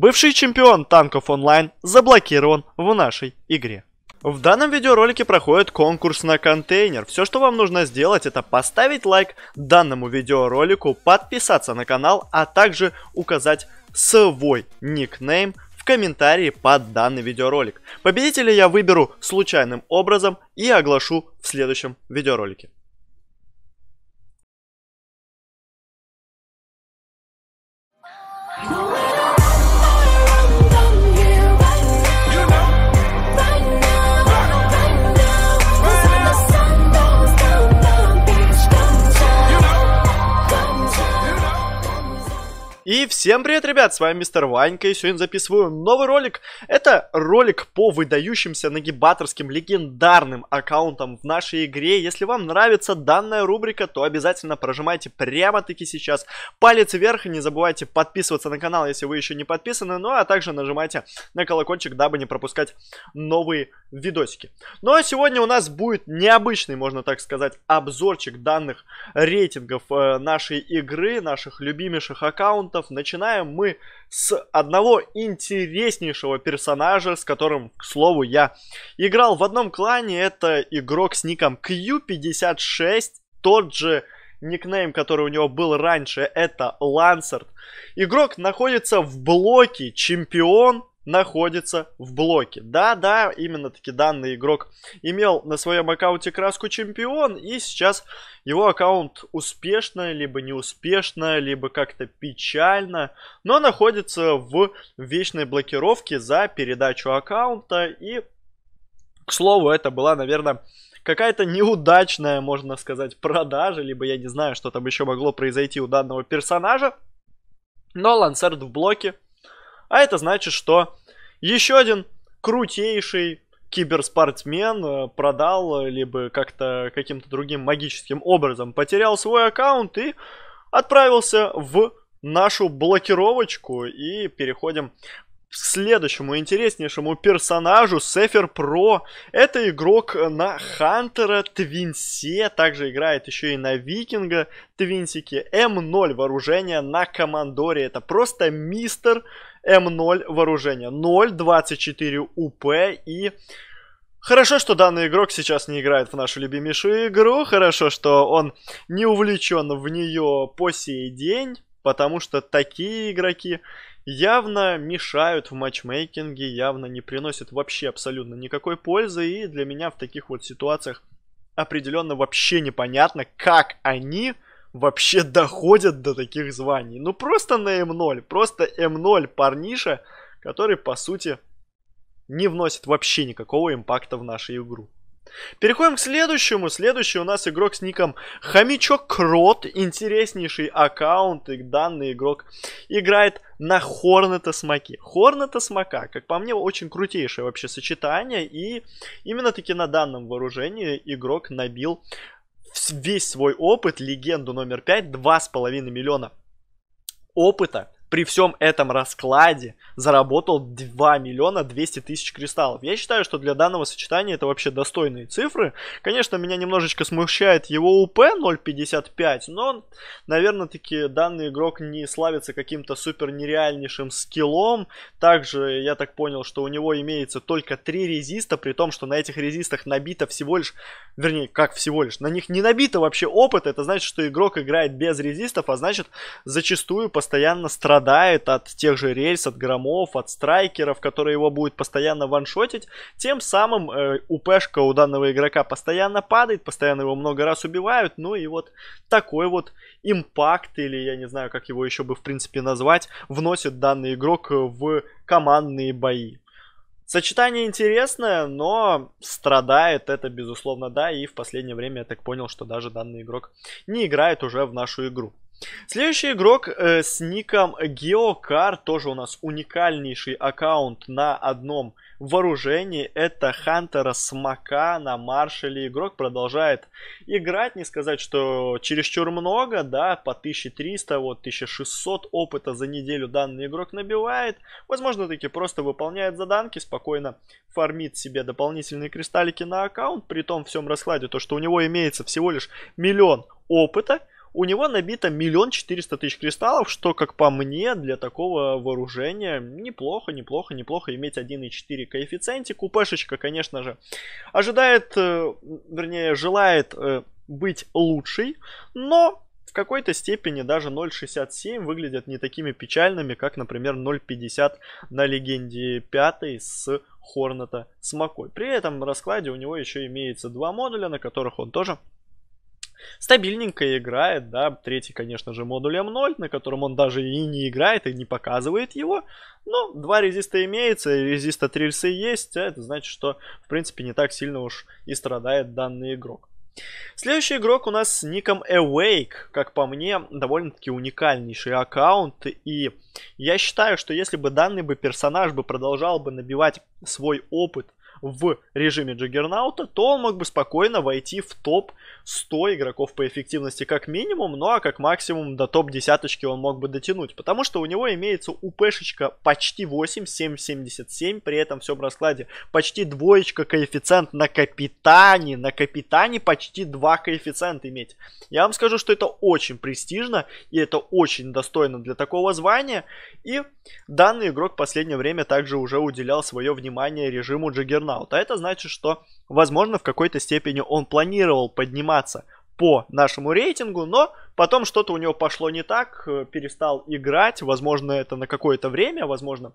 Бывший чемпион танков онлайн заблокирован в нашей игре. В данном видеоролике проходит конкурс на контейнер. Все, что вам нужно сделать, это поставить лайк данному видеоролику, подписаться на канал, а также указать свой никнейм в комментарии под данный видеоролик. Победителя я выберу случайным образом и оглашу в следующем видеоролике. И всем привет, ребят, с вами Мистер Ванька, и сегодня записываю новый ролик. Это ролик по выдающимся нагибаторским легендарным аккаунтам в нашей игре. Если вам нравится данная рубрика, то обязательно прожимайте прямо-таки сейчас палец вверх. и Не забывайте подписываться на канал, если вы еще не подписаны, ну а также нажимайте на колокольчик, дабы не пропускать новые видосики. Ну а сегодня у нас будет необычный, можно так сказать, обзорчик данных рейтингов э, нашей игры, наших любимейших аккаунтов моментов. Начинаем мы с одного интереснейшего персонажа, с которым, к слову, я играл в одном клане. Это игрок с ником Q56, тот же никнейм, который у него был раньше, это Лансерт. Игрок находится в блоке чемпион, находится в блоке. Да, да, именно таки данный игрок имел на своем аккаунте краску чемпион, и сейчас его аккаунт успешно, либо неуспешно, либо как-то печально, но находится в вечной блокировке за передачу аккаунта, и, к слову, это была, наверное, какая-то неудачная, можно сказать, продажа, либо я не знаю, что там еще могло произойти у данного персонажа. Но Лансерд в блоке, а это значит, что еще один крутейший киберспортсмен э, продал, э, либо как-то каким-то другим магическим образом потерял свой аккаунт и отправился в нашу блокировочку. И переходим к следующему интереснейшему персонажу Сефер Про. Это игрок на Хантера Твинсе, также играет еще и на Викинга Твинсике. М0 вооружение на Командоре, это просто мистер М0 вооружение 0 24 УП и... Хорошо, что данный игрок сейчас не играет в нашу любимейшую игру. Хорошо, что он не увлечен в нее по сей день. Потому что такие игроки явно мешают в матчмейкинге, явно не приносят вообще абсолютно никакой пользы. И для меня в таких вот ситуациях определенно вообще непонятно, как они вообще доходят до таких званий. Ну просто на М0, эм просто М0 эм парниша, который по сути не вносит вообще никакого импакта в нашу игру. Переходим к следующему. Следующий у нас игрок с ником Хомячок Крот. Интереснейший аккаунт. И данный игрок играет на Хорнета Смоки. Хорнета Смока, как по мне, очень крутейшее вообще сочетание. И именно таки на данном вооружении игрок набил весь свой опыт, легенду номер 5, 2,5 миллиона опыта при всем этом раскладе заработал 2 миллиона 200 тысяч кристаллов. Я считаю, что для данного сочетания это вообще достойные цифры. Конечно, меня немножечко смущает его УП 0.55, но, наверное, таки данный игрок не славится каким-то супер нереальнейшим скиллом. Также я так понял, что у него имеется только 3 резиста, при том, что на этих резистах набито всего лишь, вернее, как всего лишь, на них не набито вообще опыт, это значит, что игрок играет без резистов, а значит, зачастую постоянно страдает страдает от тех же рельс, от громов, от страйкеров, которые его будут постоянно ваншотить. Тем самым э, УПшка у данного игрока постоянно падает, постоянно его много раз убивают. Ну и вот такой вот импакт, или я не знаю, как его еще бы в принципе назвать, вносит данный игрок э, в командные бои. Сочетание интересное, но страдает это, безусловно, да, и в последнее время я так понял, что даже данный игрок не играет уже в нашу игру. Следующий игрок э, с ником Geocar, тоже у нас уникальнейший аккаунт на одном вооружении. Это Хантера Смока на маршале. Игрок продолжает играть, не сказать, что чересчур много, да, по 1300, вот 1600 опыта за неделю данный игрок набивает. Возможно, таки просто выполняет заданки, спокойно фармит себе дополнительные кристаллики на аккаунт, при том всем раскладе, то, что у него имеется всего лишь миллион опыта, у него набито миллион четыреста тысяч кристаллов, что, как по мне, для такого вооружения неплохо, неплохо, неплохо иметь 1,4 коэффициенте. Купешечка, конечно же, ожидает, э, вернее, желает э, быть лучшей, но в какой-то степени даже 0.67 выглядят не такими печальными, как, например, 0.50 на легенде 5 с Хорната с Макой. При этом раскладе у него еще имеется два модуля, на которых он тоже Стабильненько играет, да. Третий, конечно же, модуль М0, на котором он даже и не играет, и не показывает его. Но два резиста имеется, резиста трильсы есть, а это значит, что, в принципе, не так сильно уж и страдает данный игрок. Следующий игрок у нас с ником Awake, как по мне, довольно-таки уникальнейший аккаунт, и я считаю, что если бы данный бы персонаж бы продолжал бы набивать свой опыт в режиме Джаггернаута, то он мог бы спокойно войти в топ-100 игроков по эффективности как минимум, ну а как максимум до топ-десяточки он мог бы дотянуть, потому что у него имеется УПшечка почти 8, 7,77, при этом все в раскладе почти двоечка коэффициент на капитане, на капитане почти 2 коэффициента иметь. Я вам скажу, что это очень престижно, и это очень достойно для такого звания, и данный игрок в последнее время также уже уделял свое внимание режиму Джаггернаута, Burnout. А это значит, что, возможно, в какой-то степени он планировал подниматься по нашему рейтингу, но потом что-то у него пошло не так, э, перестал играть, возможно, это на какое-то время, возможно,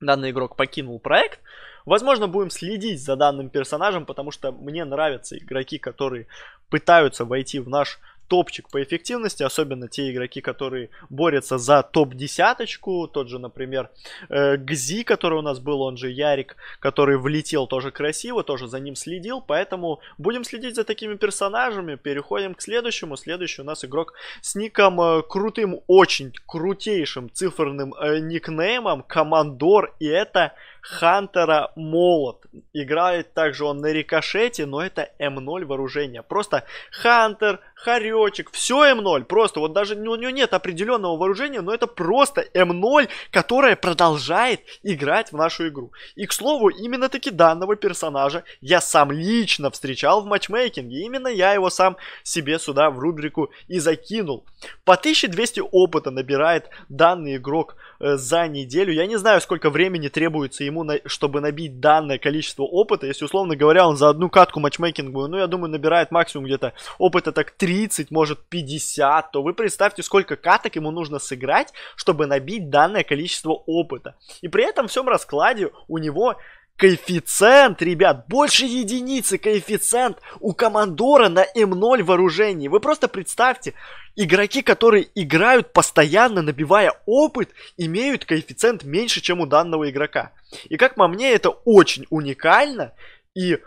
данный игрок покинул проект. Возможно, будем следить за данным персонажем, потому что мне нравятся игроки, которые пытаются войти в наш топчик по эффективности, особенно те игроки, которые борются за топ-десяточку, тот же, например, э, Гзи, который у нас был, он же Ярик, который влетел тоже красиво, тоже за ним следил, поэтому будем следить за такими персонажами, переходим к следующему, следующий у нас игрок с ником э, крутым, очень крутейшим цифрным э, никнеймом, Командор, и это Хантера Молот. Играет также он на рикошете, но это М0 вооружение. Просто Хантер, Харечек, все М0. Просто вот даже у него нет определенного вооружения, но это просто М0, которое продолжает играть в нашу игру. И, к слову, именно таки данного персонажа я сам лично встречал в матчмейкинге. Именно я его сам себе сюда в рубрику и закинул. По 1200 опыта набирает данный игрок Э, за неделю. Я не знаю, сколько времени требуется ему, на, чтобы набить данное количество опыта. Если, условно говоря, он за одну катку матчмейкинговую, ну, я думаю, набирает максимум где-то опыта так 30, может 50, то вы представьте, сколько каток ему нужно сыграть, чтобы набить данное количество опыта. И при этом в всем раскладе у него Коэффициент, ребят, больше единицы коэффициент у командора на М0 вооружении. Вы просто представьте, игроки, которые играют постоянно, набивая опыт, имеют коэффициент меньше, чем у данного игрока. И как по мне, это очень уникально. И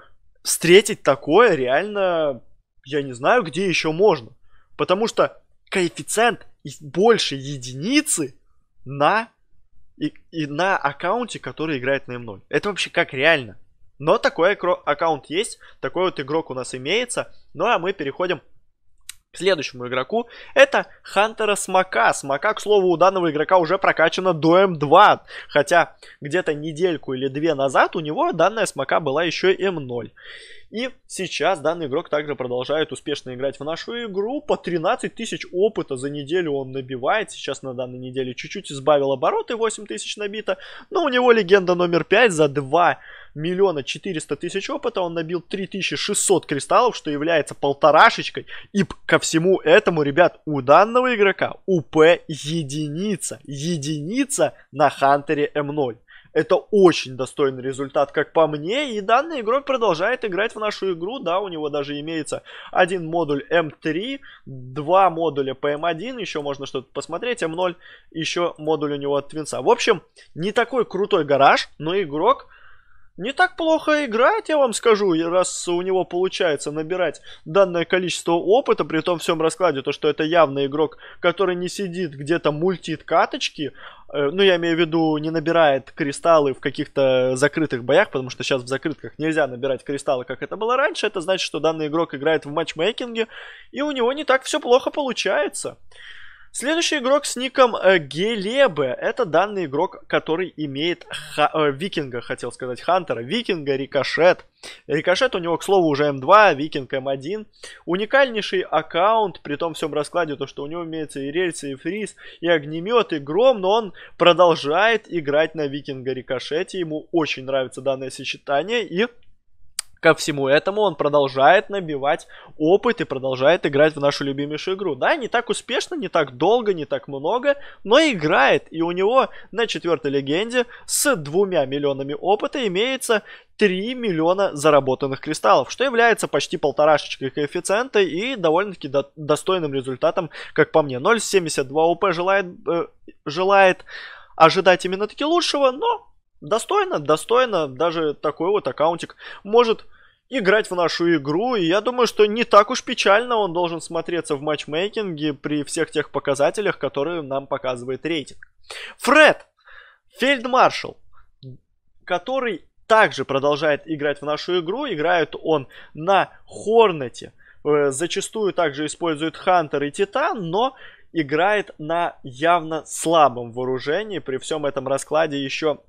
встретить такое реально, я не знаю, где еще можно. Потому что коэффициент больше единицы на и, и на аккаунте, который играет на М0. Это вообще как реально? Но такой аккаунт есть, такой вот игрок у нас имеется. Ну а мы переходим следующему игроку, это Хантера Смока. Смока, к слову, у данного игрока уже прокачана до М2, хотя где-то недельку или две назад у него данная Смока была еще М0. И сейчас данный игрок также продолжает успешно играть в нашу игру. По 13 тысяч опыта за неделю он набивает. Сейчас на данной неделе чуть-чуть избавил обороты, 8 тысяч набито. Но у него легенда номер 5 за 2 миллиона четыреста тысяч опыта, он набил 3600 кристаллов, что является полторашечкой. И ко всему этому, ребят, у данного игрока УП единица. Единица на Хантере М0. Это очень достойный результат, как по мне. И данный игрок продолжает играть в нашу игру. Да, у него даже имеется один модуль М3, два модуля ПМ1, еще можно что-то посмотреть, М0, еще модуль у него от Твинса. В общем, не такой крутой гараж, но игрок не так плохо играет, я вам скажу, раз у него получается набирать данное количество опыта, при том всем раскладе, то что это явно игрок, который не сидит где-то мультит каточки, э, ну, я имею в виду, не набирает кристаллы в каких-то закрытых боях, потому что сейчас в закрытках нельзя набирать кристаллы, как это было раньше. Это значит, что данный игрок играет в матчмейкинге, и у него не так все плохо получается. Следующий игрок с ником э, Гелебе. Это данный игрок, который имеет ха- э, Викинга, хотел сказать, Хантера. Викинга, Рикошет. Рикошет у него, к слову, уже М2, а Викинг М1. Уникальнейший аккаунт, при том всем раскладе, то что у него имеется и рельсы, и фриз, и огнемет, и гром, но он продолжает играть на Викинга Рикошете. Ему очень нравится данное сочетание и ко всему этому он продолжает набивать опыт и продолжает играть в нашу любимейшую игру. Да, не так успешно, не так долго, не так много, но играет. И у него на четвертой легенде с двумя миллионами опыта имеется 3 миллиона заработанных кристаллов, что является почти полторашечкой коэффициента и довольно-таки до достойным результатом, как по мне. 0,72 ОП желает, э, желает ожидать именно таки лучшего, но достойно, достойно даже такой вот аккаунтик может играть в нашу игру. И я думаю, что не так уж печально он должен смотреться в матчмейкинге при всех тех показателях, которые нам показывает рейтинг. Фред, фельдмаршал, который также продолжает играть в нашу игру. Играет он на Хорнете. Э, зачастую также использует Хантер и Титан, но играет на явно слабом вооружении. При всем этом раскладе еще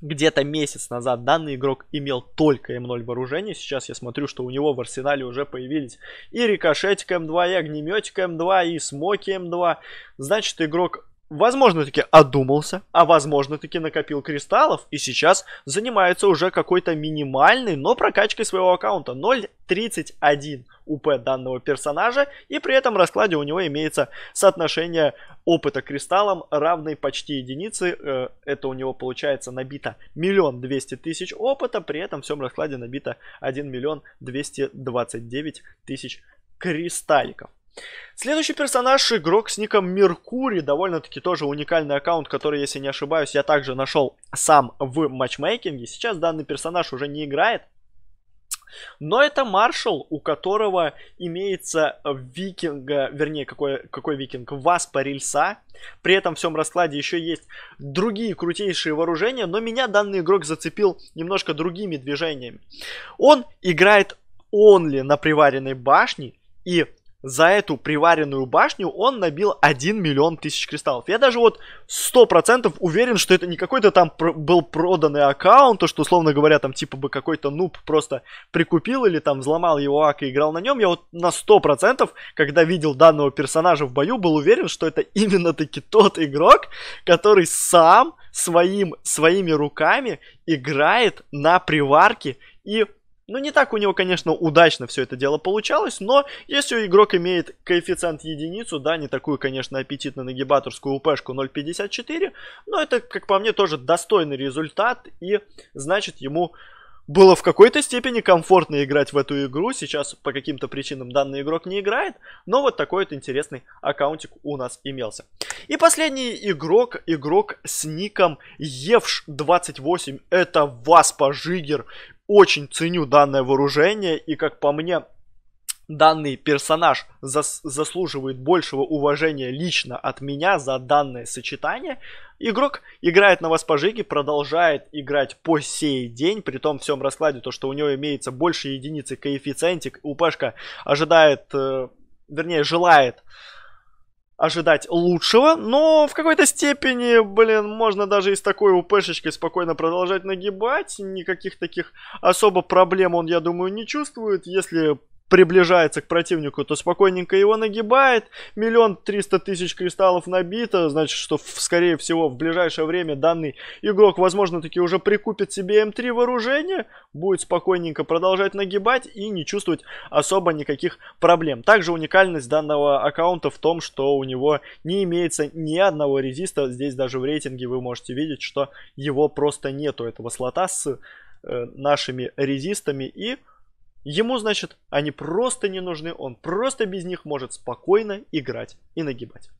где-то месяц назад данный игрок имел только М0 эм вооружение. Сейчас я смотрю, что у него в арсенале уже появились и рикошетик М2, эм и огнеметик М2, эм и смоки М2. Значит, игрок возможно, таки одумался, а возможно, таки накопил кристаллов и сейчас занимается уже какой-то минимальной, но прокачкой своего аккаунта 0.31 УП данного персонажа, и при этом раскладе у него имеется соотношение опыта кристаллам равной почти единице, э, это у него получается набито миллион двести тысяч опыта, при этом в всем раскладе набито 1 миллион двести двадцать девять тысяч кристалликов. Следующий персонаж, игрок с ником Меркури, довольно-таки тоже уникальный аккаунт, который, если не ошибаюсь, я также нашел сам в матчмейкинге. Сейчас данный персонаж уже не играет, но это маршал, у которого имеется викинга, вернее, какой, какой викинг, васпа рельса. При этом в всем раскладе еще есть другие крутейшие вооружения, но меня данный игрок зацепил немножко другими движениями. Он играет онли на приваренной башне, и за эту приваренную башню он набил 1 миллион тысяч кристаллов. Я даже вот 100% уверен, что это не какой-то там пр- был проданный аккаунт, то что, условно говоря, там типа бы какой-то нуб просто прикупил или там взломал его ак и играл на нем. Я вот на 100%, когда видел данного персонажа в бою, был уверен, что это именно-таки тот игрок, который сам своим, своими руками играет на приварке и ну, не так у него, конечно, удачно все это дело получалось, но если игрок имеет коэффициент единицу, да, не такую, конечно, аппетитно нагибаторскую УПшку 0.54, но это, как по мне, тоже достойный результат, и значит ему было в какой-то степени комфортно играть в эту игру. Сейчас по каким-то причинам данный игрок не играет, но вот такой вот интересный аккаунтик у нас имелся. И последний игрок, игрок с ником Евш28, это Васпа Жигер очень ценю данное вооружение, и как по мне, данный персонаж зас заслуживает большего уважения лично от меня за данное сочетание. Игрок играет на Васпожиге, продолжает играть по сей день, при том всем раскладе, то что у него имеется больше единицы коэффициентик, УПшка ожидает, э, вернее желает ожидать лучшего, но в какой-то степени, блин, можно даже и с такой УПшечкой спокойно продолжать нагибать. Никаких таких особо проблем он, я думаю, не чувствует. Если приближается к противнику, то спокойненько его нагибает. Миллион триста тысяч кристаллов набито. Значит, что, скорее всего, в ближайшее время данный игрок, возможно, таки уже прикупит себе М3 эм вооружение. Будет спокойненько продолжать нагибать и не чувствовать особо никаких проблем. Также уникальность данного аккаунта в том, что у него не имеется ни одного резиста. Здесь даже в рейтинге вы можете видеть, что его просто нету, этого слота с э, нашими резистами и Ему, значит, они просто не нужны, он просто без них может спокойно играть и нагибать.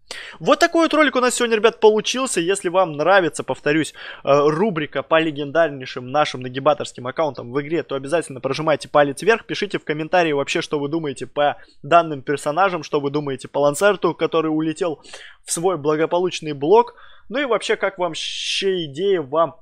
Вот такой вот ролик у нас сегодня, ребят, получился. Если вам нравится, повторюсь, э, рубрика по легендарнейшим нашим нагибаторским аккаунтам в игре, то обязательно прожимайте палец вверх, пишите в комментарии вообще, что вы думаете по данным персонажам, что вы думаете по ланцерту, который улетел в свой благополучный блок. Ну и вообще, как вам вообще идея вам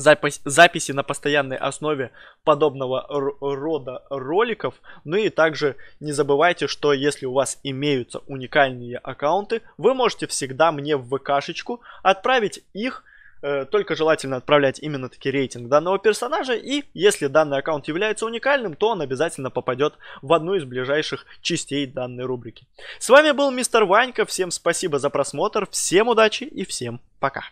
запись, записи на постоянной основе подобного рода роликов. Ну и также не забывайте, что если у вас имеются уникальные аккаунты, вы можете всегда мне в ВКшечку отправить их, э, только желательно отправлять именно таки рейтинг данного персонажа, и если данный аккаунт является уникальным, то он обязательно попадет в одну из ближайших частей данной рубрики. С вами был Мистер Ванька, всем спасибо за просмотр, всем удачи и всем пока.